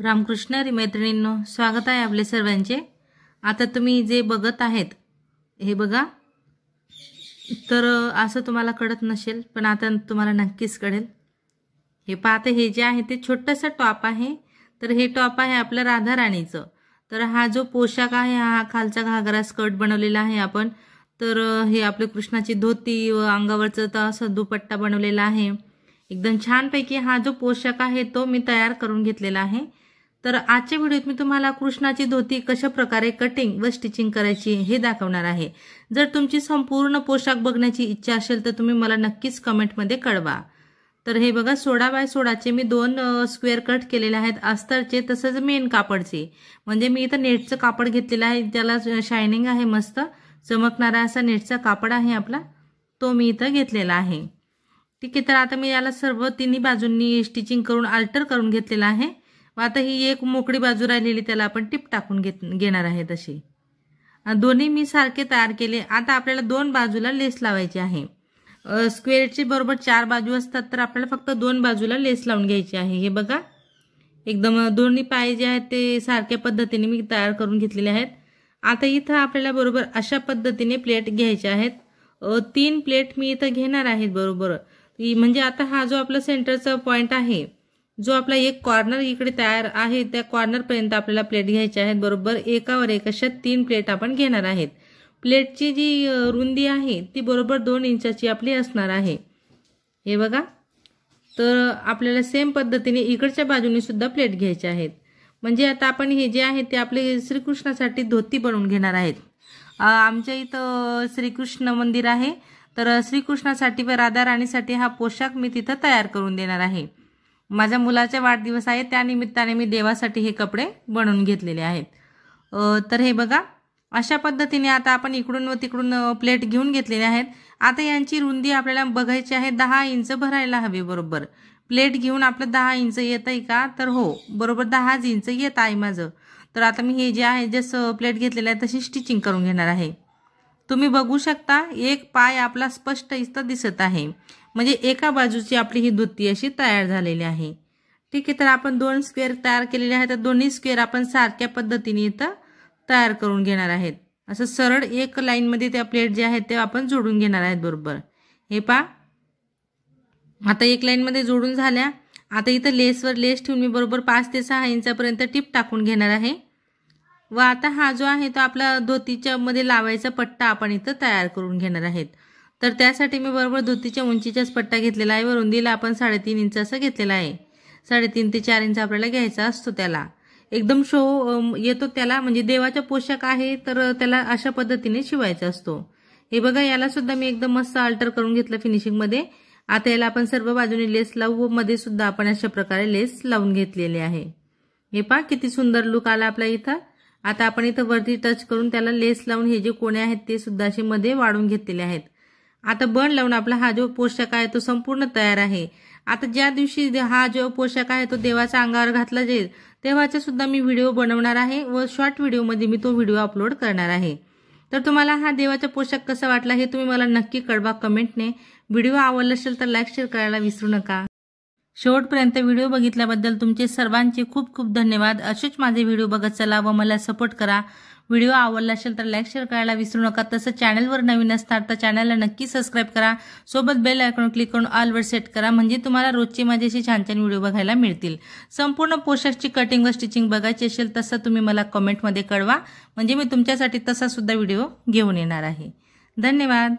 रामकृष्ण मैत्रिणींनो स्वागत आहे आपले सर्वांचे आता तुम्ही जे बघत आहेत हे बघा तर असं तुम्हाला कळत नसेल पण आता तुम्हाला नक्कीच कळेल हे पाहते हे जे आहे ते छोटंसं टॉप आहे तर हे टॉप आहे आपलं राधा तर हा जो पोशाख आहे हा खालचा घागरा स्कर्ट बनवलेला आहे आपण तर हे आपले कृष्णाची धोती व अंगावरचं तर असं दुपट्टा बनवलेला आहे एकदम छानपैकी हा जो पोशाख आहे तो मी तयार करून घेतलेला आहे तर आजच्या व्हिडिओत मी तुम्हाला कृष्णाची धोती कशा प्रकारे कटिंग व स्टिचिंग करायची हे दाखवणार आहे जर तुमची संपूर्ण पोशाख बघण्याची इच्छा असेल तर तुम्ही मला नक्कीच कमेंटमध्ये कळवा तर हे बघा सोळा बाय सोळाचे मी दोन स्क्वेअर कट केलेले आहेत अस्तरचे तसंच मेन कापडचे म्हणजे मी इथं नेटचं कापड घेतलेलं आहे त्याला शायनिंग आहे मस्त चमकणारा असा नेटचा कापड आहे आपला तो मी इथं घेतलेला आहे ठीक आहे तर आता मी याला सर्व तिन्ही बाजूंनी स्टिचिंग करून अल्टर करून घेतलेला आहे मग आता ही एक मोकळी बाजू राहिलेली त्याला आपण टिप टाकून घेत घेणार आहे तशी दोन्ही मी सारखे तयार केले आता आपल्याला दोन बाजूला लेस लावायची आहे स्क्वेअरची बरोबर चार बाजू असतात तर आपल्याला फक्त दोन बाजूला लेस लावून घ्यायची आहे हे बघा एकदम दोन्ही पाय जे आहेत ते सारख्या पद्धतीने मी तयार करून घेतलेले आहेत आता इथं आपल्याला बरोबर अशा पद्धतीने प्लेट घ्यायचे आहेत तीन प्लेट मी इथं घेणार आहेत बरोबर म्हणजे आता हा जो आपला सेंटरचा पॉईंट आहे जो आपला एक कॉर्नर इकडे तयार आहे त्या कॉर्नरपर्यंत आपल्याला प्लेट घ्यायची आहेत बरोबर एकावर एक अशा तीन प्लेट आपण घेणार आहेत प्लेटची जी रुंदी आहे ती बरोबर दोन इंचाची आपली असणार आहे हे बघा तर आपल्याला सेम पद्धतीने इकडच्या बाजूने सुद्धा प्लेट घ्यायची आहेत म्हणजे आता आपण हे जे आहे ते आपले श्रीकृष्णासाठी धोती बनवून घेणार आहेत आमच्या इथं श्रीकृष्ण मंदिर आहे तर श्रीकृष्णासाठी व राधा हा पोशाख मी तिथं तयार करून देणार आहे माझ्या मुलाचे वाढदिवस आहे त्यानिमित्ताने मी देवासाठी हे कपडे बनवून घेतलेले आहेत तर हे बघा अशा पद्धतीने आता आपण इकडून व तिकडून प्लेट घेऊन घेतलेले आहेत आता यांची रुंदी आपल्याला बघायची आहे दहा इंच भरायला हवी बरोबर प्लेट घेऊन आपलं दहा इंच येत आहे का तर हो बरोबर दहाच इंच येत आहे माझं तर आता मी हे जे आहे जसं प्लेट घेतलेलं आहे तशी स्टिचिंग करून घेणार आहे तुम्ही बघू शकता एक पाय आपला स्पष्ट इथं दिसत आहे म्हणजे एका बाजूची आपली ही धुती अशी तयार झालेली आहे ठीक आहे तर आपण दोन स्क्वेअर तयार केलेले आहेत तर दोन्ही स्क्वेअर आपण सारख्या पद्धतीने इथं तयार करून घेणार आहेत असं सरळ एक लाईनमध्ये त्या प्लेट जे आहेत ते आपण जोडून घेणार आहेत बरोबर हे पा आता एक लाईनमध्ये जोडून झाल्या आता इथं लेसवर लेस ठेवून मी बरोबर पाच ते सहा इंचापर्यंत टीप टाकून घेणार आहे व आता हा जो आहे तो आपला धोतीच्या मध्ये लावायचा पट्टा आपण इथं तयार करून घेणार आहेत तर त्यासाठी मी बरोबर धुतीच्या उंचीच्याच पट्टा घेतलेला आहे व रुंदीला आपण साडेतीन इंच असं घेतलेला आहे साडेतीन ते चार इंच आपल्याला घ्यायचा असतो त्याला एकदम शो येतो त्याला म्हणजे देवाचा पोशाख आहे तर त्याला अशा पद्धतीने शिवायचा असतो हे बघा याला सुद्धा मी एकदम मस्त अल्टर करून घेतलं फिनिशिंगमध्ये आता याला आपण सर्व बाजूने लेस लावू व मध्ये सुद्धा आपण अशा प्रकारे लेस लावून घेतलेले आहे हे पहा किती सुंदर लुक आला आपल्या इथं आता आपण इथं वरती टच करून त्याला लेस लावून हे जे कोणे आहेत ते सुद्धा असे मध्ये वाढून घेतलेले आहेत आता बण लावून आपला हा जो पोशाख आहे तो संपूर्ण तयार आहे आता ज्या दिवशी हा जो पोशाख आहे तो देवाच्या अंगावर घातला जाईल तेव्हाचा सुद्धा मी व्हिडिओ बनवणार आहे व शॉर्ट व्हिडिओमध्ये मी तो व्हिडिओ अपलोड करणार आहे तर तुम्हाला हा देवाचा पोशाख कसा वाटला हे तुम्ही मला नक्की कळवा कमेंटने व्हिडिओ आवडला असेल तर लाईक शेअर करायला विसरू नका शेवटपर्यंत व्हिडिओ बघितल्याबद्दल तुमचे सर्वांचे खूप खूप धन्यवाद असेच माझे व्हिडिओ बघत चला व मला सपोर्ट करा व्हिडिओ आवडला असेल तर लाईक शेअर करायला विसरू नका तसं चॅनलवर नवीन असणार तर चॅनलला नक्की सबस्क्राईब करा सोबत बेल आयकॉन क्लिक करून ऑलवर सेट करा म्हणजे तुम्हाला रोजचे असे छान छान व्हिडिओ बघायला मिळतील संपूर्ण पोशाखची कटिंग व स्टिचिंग बघायची असेल तसं तुम्ही मला कमेंटमध्ये कळवा म्हणजे मी तुमच्यासाठी तसा सुद्धा व्हिडिओ घेऊन येणार आहे धन्यवाद